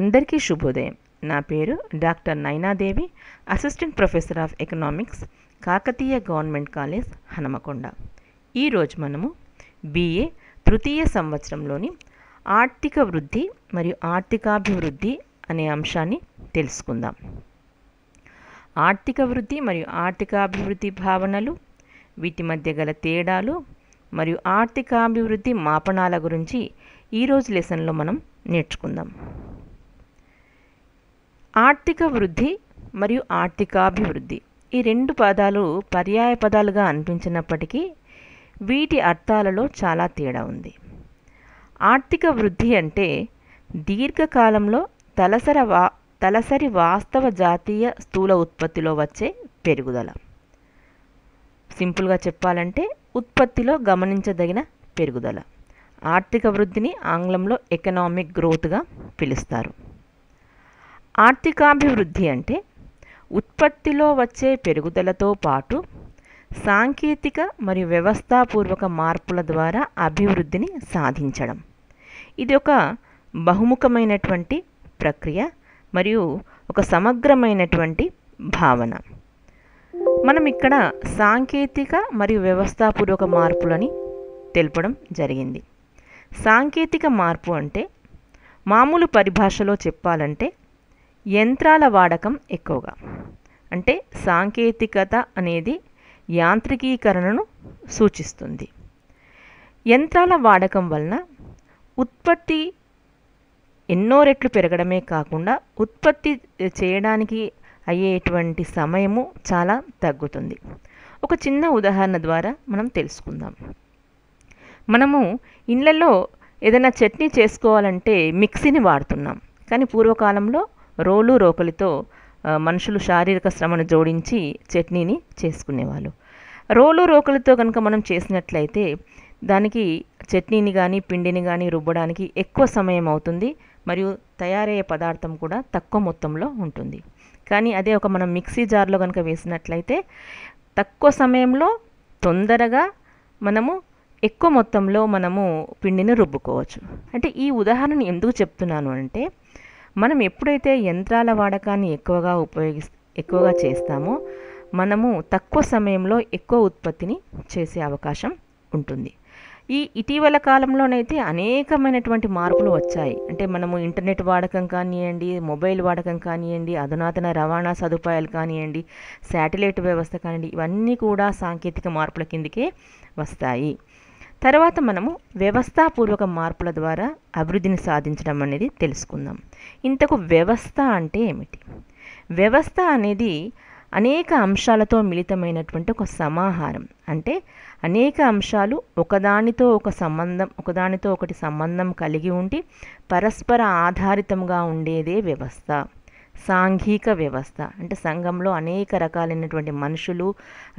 అందరికీ శుభోదయం నా పేరు doctor Nainadevi assistant professor of economics Kakatiya government college Hanamkonda ఈరోజు మనము బీఏ తృతీయ సంవత్సరంలోని ఆర్థిక వృద్ధి మరియు ఆర్థికాభివృద్ధి అనే అంశాన్ని తెలుసుకుందాం ఆర్థిక వృద్ధి మరియు ఆర్థికాభివృద్ధి భావనలు వీటి మధ్య గల తేడాలు మరియు ఆర్థికాభివృద్ధి మాపనాల గురించి ఈరోజు లెసన్లో మనం నేర్చుకుందాం ఆర్థిక వృద్ధి మరియు ఆర్థికాభివృద్ధి ఈ రెండు పదాలు పర్యాయ పదాలుగా అనిపించినప్పటికీ వీటి అర్థాలలో చాలా తేడా ఉంది ఆర్థిక వృద్ధి అంటే దీర్ఘకాలంలో తలసర వా తలసరి వాస్తవ జాతీయ స్థూల ఉత్పత్తిలో వచ్చే పెరుగుదల సింపుల్గా చెప్పాలంటే ఉత్పత్తిలో గమనించదగిన పెరుగుదల ఆర్థిక వృద్ధిని ఆంగ్లంలో ఎకనామిక్ గ్రోత్గా పిలుస్తారు ఆర్థికాభివృద్ధి అంటే ఉత్పత్తిలో వచ్చే పెరుగుదలతో పాటు సాంకేతిక మరియు వ్యవస్థాపూర్వక మార్పుల ద్వారా అభివృద్ధిని సాధించడం ఇది ఒక బహుముఖమైనటువంటి ప్రక్రియ మరియు ఒక సమగ్రమైనటువంటి భావన మనం ఇక్కడ సాంకేతిక మరియు వ్యవస్థాపూర్వక మార్పులని తెలపడం జరిగింది సాంకేతిక మార్పు అంటే మామూలు పరిభాషలో చెప్పాలంటే యంత్రాల వాడకం ఎక్కువగా అంటే సాంకేతికత అనేది యాంత్రికీకరణను సూచిస్తుంది యంత్రాల వాడకం వలన ఉత్పత్తి ఎన్నో రెట్లు పెరగడమే కాకుండా ఉత్పత్తి చేయడానికి అయ్యేటువంటి సమయము చాలా తగ్గుతుంది ఒక చిన్న ఉదాహరణ ద్వారా మనం తెలుసుకుందాం మనము ఇళ్లలో ఏదైనా చట్నీ చేసుకోవాలంటే మిక్సీని వాడుతున్నాం కానీ పూర్వకాలంలో రోలు రోకలితో మనుషులు శారీరక శ్రమను జోడించి చట్నీని చేసుకునేవాళ్ళు రోలు రోకలితో కనుక మనం చేసినట్లయితే దానికి చట్నీని కానీ పిండిని కానీ రుబ్బడానికి ఎక్కువ సమయం అవుతుంది మరియు తయారయ్యే పదార్థం కూడా తక్కువ మొత్తంలో ఉంటుంది కానీ అదే ఒక మనం మిక్సీ జార్లో కనుక వేసినట్లయితే తక్కువ సమయంలో తొందరగా మనము ఎక్కువ మొత్తంలో మనము పిండిని రుబ్బుకోవచ్చు అంటే ఈ ఉదాహరణ ఎందుకు చెప్తున్నాను అంటే మనం ఎప్పుడైతే యంత్రాల వాడకాన్ని ఎక్కువగా ఉపయోగి ఎక్కువగా చేస్తామో మనము తక్కువ సమయంలో ఎక్కువ ఉత్పత్తిని చేసే అవకాశం ఉంటుంది ఈ ఇటీవల కాలంలోనైతే అనేకమైనటువంటి మార్పులు వచ్చాయి అంటే మనము ఇంటర్నెట్ వాడకం కానివ్వండి మొబైల్ వాడకం కానివ్వండి అధునాతన రవాణా సదుపాయాలు కానివ్వండి శాటిలైట్ వ్యవస్థ కానివ్వండి ఇవన్నీ కూడా సాంకేతిక మార్పుల కిందకే వస్తాయి తర్వాత మనము వ్యవస్థాపూర్వక మార్పుల ద్వారా అభివృద్ధిని సాధించడం అనేది తెలుసుకుందాం ఇంతకు వ్యవస్థ అంటే ఏమిటి వ్యవస్థ అనేది అనేక అంశాలతో మిళితమైనటువంటి ఒక సమాహారం అంటే అనేక అంశాలు ఒకదానితో ఒక సంబంధం ఒకదానితో ఒకటి సంబంధం కలిగి ఉండి పరస్పర ఆధారితంగా ఉండేదే వ్యవస్థ సాంఘిక వ్యవస్థ అంటే సంఘంలో అనేక రకాలైనటువంటి మనుషులు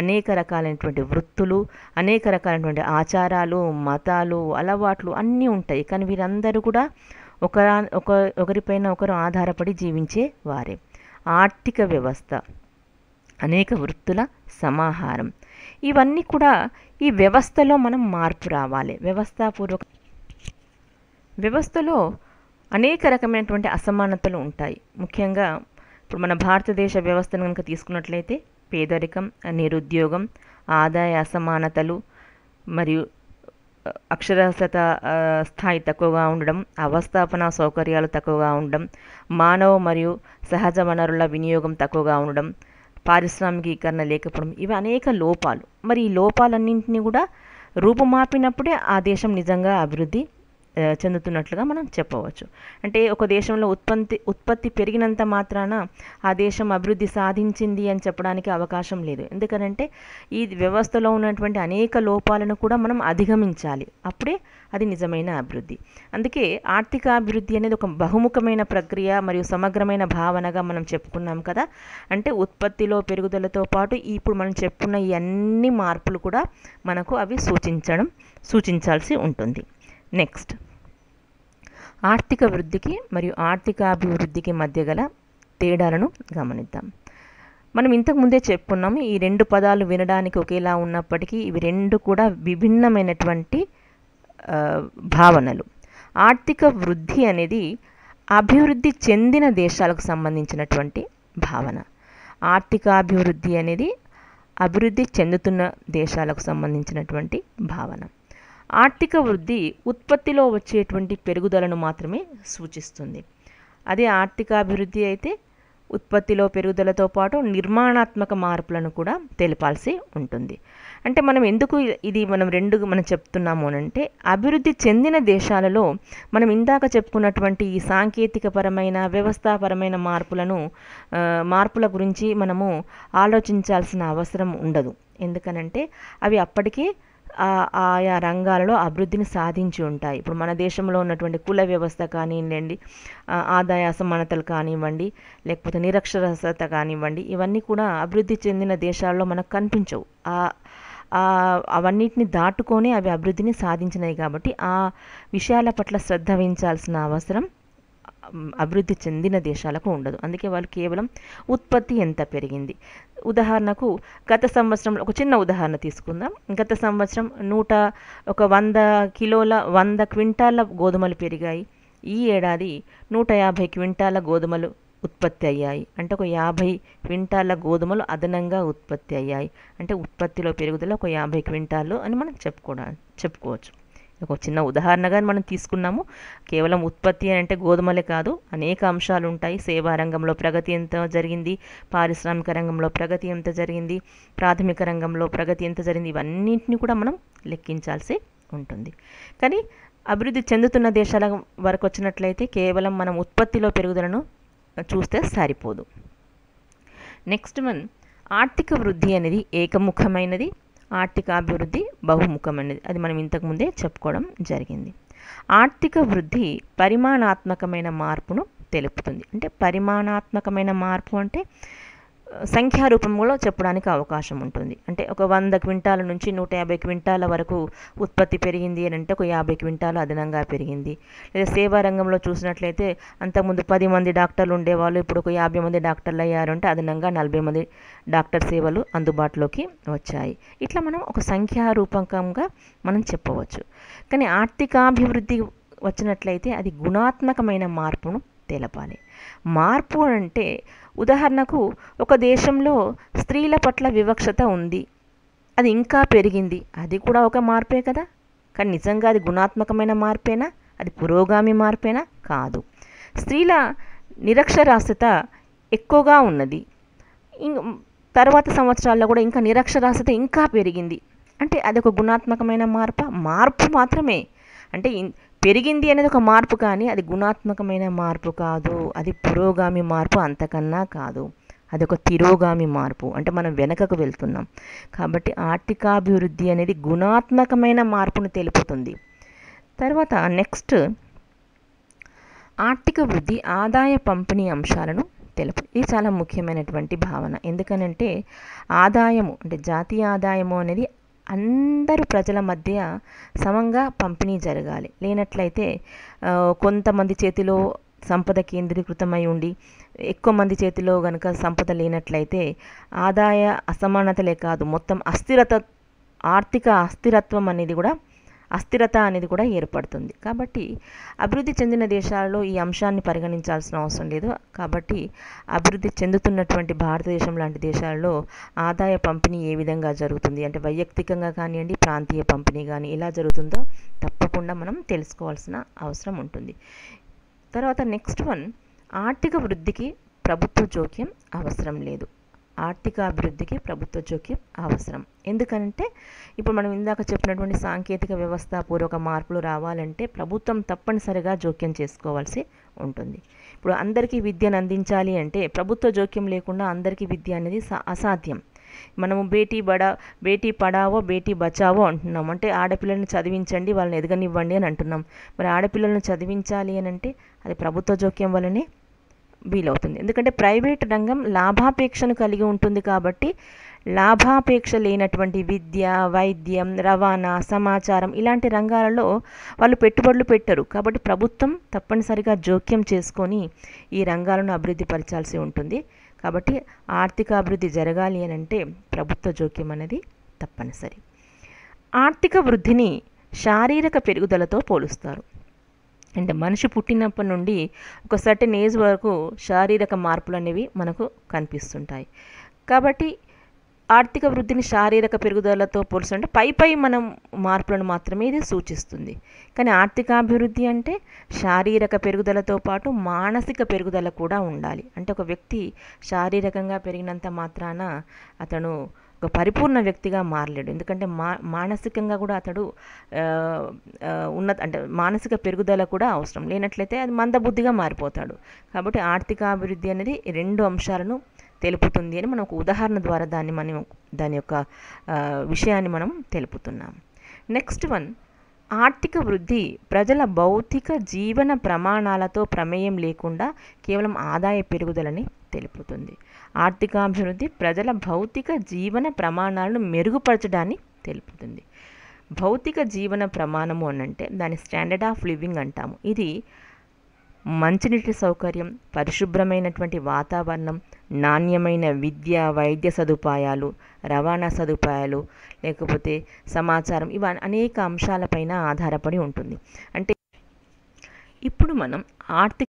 అనేక రకాలైనటువంటి వృత్తులు అనేక రకాలైనటువంటి ఆచారాలు మతాలు అలవాట్లు అన్నీ ఉంటాయి కానీ వీరందరూ కూడా ఒక ఒక ఒకరిపైన ఒకరు ఆధారపడి జీవించే వారే ఆర్థిక వ్యవస్థ అనేక వృత్తుల సమాహారం ఇవన్నీ కూడా ఈ వ్యవస్థలో మనం మార్పు రావాలి వ్యవస్థాపూర్వక వ్యవస్థలో అనేక రకమైనటువంటి అసమానతలు ఉంటాయి ముఖ్యంగా ఇప్పుడు మన భారతదేశ వ్యవస్థను కనుక తీసుకున్నట్లయితే పేదరికం నిరుద్యోగం ఆదాయ అసమానతలు మరియు అక్షరాస్యత స్థాయి తక్కువగా ఉండడం అవస్థాపన సౌకర్యాలు తక్కువగా ఉండడం మానవ మరియు సహజ వనరుల వినియోగం తక్కువగా ఉండడం పారిశ్రామికీకరణ లేకపోవడం ఇవి అనేక లోపాలు మరి ఈ లోపాలన్నింటినీ కూడా రూపుమాపినప్పుడే ఆ దేశం నిజంగా అభివృద్ధి చెందుతున్నట్లుగా మనం చెప్పవచ్చు అంటే ఒక దేశంలో ఉత్పత్తి ఉత్పత్తి పెరిగినంత మాత్రాన ఆ దేశం అభివృద్ధి సాధించింది అని చెప్పడానికి అవకాశం లేదు ఎందుకనంటే ఈ వ్యవస్థలో ఉన్నటువంటి అనేక లోపాలను కూడా మనం అధిగమించాలి అప్పుడే అది నిజమైన అభివృద్ధి అందుకే ఆర్థిక అభివృద్ధి అనేది ఒక బహుముఖమైన ప్రక్రియ మరియు సమగ్రమైన భావనగా మనం చెప్పుకున్నాం కదా అంటే ఉత్పత్తిలో పెరుగుదలతో పాటు ఇప్పుడు మనం చెప్పుకున్న ఈ అన్ని మార్పులు కూడా మనకు అవి సూచించడం సూచించాల్సి ఉంటుంది నెక్స్ట్ ఆర్థిక వృద్ధికి మరియు ఆర్థికాభివృద్ధికి మధ్య గల తేడాలను గమనిద్దాం మనం ఇంతకుముందే చెప్పుకున్నాము ఈ రెండు పదాలు వినడానికి ఒకేలా ఉన్నప్పటికీ ఇవి రెండు కూడా విభిన్నమైనటువంటి భావనలు ఆర్థిక వృద్ధి అనేది అభివృద్ధి చెందిన దేశాలకు సంబంధించినటువంటి భావన ఆర్థికాభివృద్ధి అనేది అభివృద్ధి చెందుతున్న దేశాలకు సంబంధించినటువంటి భావన ఆర్థిక వృద్ధి ఉత్పత్తిలో వచ్చేటువంటి పెరుగుదలను మాత్రమే సూచిస్తుంది అదే ఆర్థికాభివృద్ధి అయితే ఉత్పత్తిలో పెరుగుదలతో పాటు నిర్మాణాత్మక మార్పులను కూడా తెలపాల్సి ఉంటుంది అంటే మనం ఎందుకు ఇది మనం రెండు మనం చెప్తున్నాము అంటే అభివృద్ధి చెందిన దేశాలలో మనం ఇందాక చెప్పుకున్నటువంటి ఈ సాంకేతిక పరమైన వ్యవస్థాపరమైన మార్పులను మార్పుల గురించి మనము ఆలోచించాల్సిన అవసరం ఉండదు ఎందుకనంటే అవి అప్పటికే ఆయా రంగాలలో అభివృద్ధిని సాధించి ఉంటాయి ఇప్పుడు మన దేశంలో ఉన్నటువంటి కుల వ్యవస్థ కానివ్వండి ఆదాయ అసమానతలు కానివ్వండి లేకపోతే నిరక్షరస్యత కానివ్వండి ఇవన్నీ కూడా అభివృద్ధి చెందిన దేశాల్లో మనకు కనిపించవు అవన్నిటిని దాటుకొని అవి అభివృద్ధిని సాధించినాయి కాబట్టి ఆ విషయాల పట్ల శ్రద్ధ వహించాల్సిన అవసరం అభివృద్ధి చెందిన దేశాలకు ఉండదు అందుకే వాళ్ళు కేవలం ఉత్పత్తి ఎంత పెరిగింది ఉదాహరణకు గత సంవత్సరంలో ఒక చిన్న ఉదాహరణ తీసుకుందాం గత సంవత్సరం నూట ఒక వంద కిలోల వంద క్వింటాల గోధుమలు పెరిగాయి ఈ ఏడాది నూట యాభై క్వింటాల గోధుమలు ఉత్పత్తి అయ్యాయి అంటే ఒక యాభై క్వింటాల గోధుమలు అదనంగా ఉత్పత్తి అయ్యాయి అంటే ఉత్పత్తిలో పెరుగుదల ఒక యాభై క్వింటాలు అని మనం చెప్పుకోవడం చెప్పుకోవచ్చు ఒక చిన్న ఉదాహరణగా మనం తీసుకున్నాము కేవలం ఉత్పత్తి అని అంటే గోధుమలే కాదు అనేక అంశాలు ఉంటాయి సేవా రంగంలో ప్రగతి ఎంత జరిగింది పారిశ్రామిక రంగంలో ప్రగతి ఎంత జరిగింది ప్రాథమిక రంగంలో ప్రగతి ఎంత జరిగింది ఇవన్నింటినీ కూడా మనం లెక్కించాల్సి ఉంటుంది కానీ అభివృద్ధి చెందుతున్న దేశాల వరకు వచ్చినట్లయితే కేవలం మనం ఉత్పత్తిలో పెరుగుదలను చూస్తే సరిపోదు నెక్స్ట్ వన్ ఆర్థిక వృద్ధి అనేది ఏకముఖమైనది ఆర్థిక అభివృద్ధి బహుముఖమైనది అది మనం ఇంతకుముందే చెప్పుకోవడం జరిగింది ఆర్థిక వృద్ధి పరిమాణాత్మకమైన మార్పును తెలుపుతుంది అంటే పరిమాణాత్మకమైన మార్పు అంటే రూపంలో చెప్పడానికి అవకాశం ఉంటుంది అంటే ఒక వంద క్వింటాల నుంచి నూట యాభై క్వింటాల వరకు ఉత్పత్తి పెరిగింది అని అంటే ఒక యాభై క్వింటాలు అదనంగా పెరిగింది లేదా సేవా రంగంలో చూసినట్లయితే అంతకుముందు పది మంది డాక్టర్లు ఉండేవాళ్ళు ఇప్పుడు ఒక యాభై మంది డాక్టర్లు అయ్యారు అంటే అదనంగా నలభై మంది డాక్టర్ సేవలు అందుబాటులోకి వచ్చాయి ఇట్లా మనం ఒక రూపకంగా మనం చెప్పవచ్చు కానీ ఆర్థికాభివృద్ధి వచ్చినట్లయితే అది గుణాత్మకమైన మార్పును తెలపాలి మార్పు అంటే ఉదాహరణకు ఒక దేశంలో స్త్రీల పట్ల వివక్షత ఉంది అది ఇంకా పెరిగింది అది కూడా ఒక మార్పే కదా కానీ నిజంగా అది గుణాత్మకమైన మార్పేనా అది పురోగామి మార్పేనా కాదు స్త్రీల నిరక్షరాస్యత ఎక్కువగా ఉన్నది తర్వాత సంవత్సరాల్లో కూడా ఇంకా నిరక్షరాస్యత ఇంకా పెరిగింది అంటే అది ఒక గుణాత్మకమైన మార్ప మార్పు మాత్రమే అంటే పెరిగింది అనేది ఒక మార్పు కానీ అది గుణాత్మకమైన మార్పు కాదు అది పురోగామి మార్పు అంతకన్నా కాదు అది ఒక తిరోగామి మార్పు అంటే మనం వెనకకు వెళ్తున్నాం కాబట్టి ఆర్థికాభివృద్ధి అనేది గుణాత్మకమైన మార్పును తెలుపుతుంది తర్వాత నెక్స్ట్ ఆర్థిక వృద్ధి ఆదాయ పంపిణీ అంశాలను తెలుపు ఇది చాలా ముఖ్యమైనటువంటి భావన ఎందుకనంటే ఆదాయము అంటే జాతీయ ఆదాయము అనేది అందరూ ప్రజల మధ్య సమంగా పంపిణీ జరగాలి లేనట్లయితే కొంతమంది చేతిలో సంపద కేంద్రీకృతమై ఉండి ఎక్కువ మంది చేతిలో కనుక సంపద లేనట్లయితే ఆదాయ అసమానతలే కాదు మొత్తం అస్థిరత ఆర్థిక అస్థిరత్వం అనేది కూడా అస్థిరత అనేది కూడా ఏర్పడుతుంది కాబట్టి అభివృద్ధి చెందిన దేశాల్లో ఈ అంశాన్ని పరిగణించాల్సిన అవసరం లేదు కాబట్టి అభివృద్ధి చెందుతున్నటువంటి భారతదేశం లాంటి దేశాల్లో ఆదాయ పంపిణీ ఏ విధంగా జరుగుతుంది అంటే వైయక్తికంగా కానివ్వండి ప్రాంతీయ పంపిణీ కానీ ఎలా జరుగుతుందో తప్పకుండా మనం తెలుసుకోవాల్సిన అవసరం ఉంటుంది తర్వాత నెక్స్ట్ వన్ ఆర్థిక వృద్ధికి ప్రభుత్వ జోక్యం అవసరం లేదు ఆర్థిక అభివృద్ధికి ప్రభుత్వ జోక్యం అవసరం ఎందుకంటే ఇప్పుడు మనం ఇందాక చెప్పినటువంటి సాంకేతిక పూర్వక మార్పులు రావాలంటే ప్రభుత్వం తప్పనిసరిగా జోక్యం చేసుకోవాల్సి ఉంటుంది ఇప్పుడు అందరికీ విద్యను అందించాలి అంటే ప్రభుత్వ జోక్యం లేకుండా అందరికీ విద్య అనేది అసాధ్యం మనము బేటీ బడా బేటీ పడావో బేటీ బచావో అంటున్నాం అంటే ఆడపిల్లల్ని చదివించండి వాళ్ళని ఎదగనివ్వండి అని అంటున్నాం మరి ఆడపిల్లలను చదివించాలి అని అంటే అది ప్రభుత్వ జోక్యం వల్లనే వీలవుతుంది ఎందుకంటే ప్రైవేట్ రంగం లాభాపేక్షను కలిగి ఉంటుంది కాబట్టి లాభాపేక్ష లేనటువంటి విద్య వైద్యం రవాణా సమాచారం ఇలాంటి రంగాలలో వాళ్ళు పెట్టుబడులు పెట్టరు కాబట్టి ప్రభుత్వం తప్పనిసరిగా జోక్యం చేసుకొని ఈ రంగాలను అభివృద్ధి పరచాల్సి ఉంటుంది కాబట్టి ఆర్థిక అభివృద్ధి జరగాలి అని అంటే ప్రభుత్వ జోక్యం అనేది తప్పనిసరి ఆర్థిక వృద్ధిని శారీరక పెరుగుదలతో పోలుస్తారు అంటే మనిషి పుట్టినప్పటి నుండి ఒక సర్టెన్ ఏజ్ వరకు శారీరక మార్పులు అనేవి మనకు కనిపిస్తుంటాయి కాబట్టి ఆర్థిక వృద్ధిని శారీరక పెరుగుదలతో పోల్చుంటే పై పై మనం మార్పులను మాత్రమే ఇది సూచిస్తుంది కానీ ఆర్థికాభివృద్ధి అంటే శారీరక పెరుగుదలతో పాటు మానసిక పెరుగుదల కూడా ఉండాలి అంటే ఒక వ్యక్తి శారీరకంగా పెరిగినంత మాత్రాన అతను ఒక పరిపూర్ణ వ్యక్తిగా మారలేడు ఎందుకంటే మా మానసికంగా కూడా అతడు ఉన్నత అంటే మానసిక పెరుగుదల కూడా అవసరం లేనట్లయితే అది మందబుద్ధిగా మారిపోతాడు కాబట్టి ఆర్థిక అభివృద్ధి అనేది రెండు అంశాలను తెలుపుతుంది అని మనం ఒక ఉదాహరణ ద్వారా దాన్ని మనం దాని యొక్క విషయాన్ని మనం తెలుపుతున్నాం నెక్స్ట్ వన్ ఆర్థిక వృద్ధి ప్రజల భౌతిక జీవన ప్రమాణాలతో ప్రమేయం లేకుండా కేవలం ఆదాయ పెరుగుదలని తెలుపుతుంది ఆర్థికాభివృద్ధి ప్రజల భౌతిక జీవన ప్రమాణాలను మెరుగుపరచడాన్ని తెలుపుతుంది భౌతిక జీవన ప్రమాణము అనంటే దాని స్టాండర్డ్ ఆఫ్ లివింగ్ అంటాము ఇది మంచినీటి సౌకర్యం పరిశుభ్రమైనటువంటి వాతావరణం నాణ్యమైన విద్య వైద్య సదుపాయాలు రవాణా సదుపాయాలు లేకపోతే సమాచారం ఇవి అనేక అంశాలపైన ఆధారపడి ఉంటుంది అంటే ఇప్పుడు మనం ఆర్థిక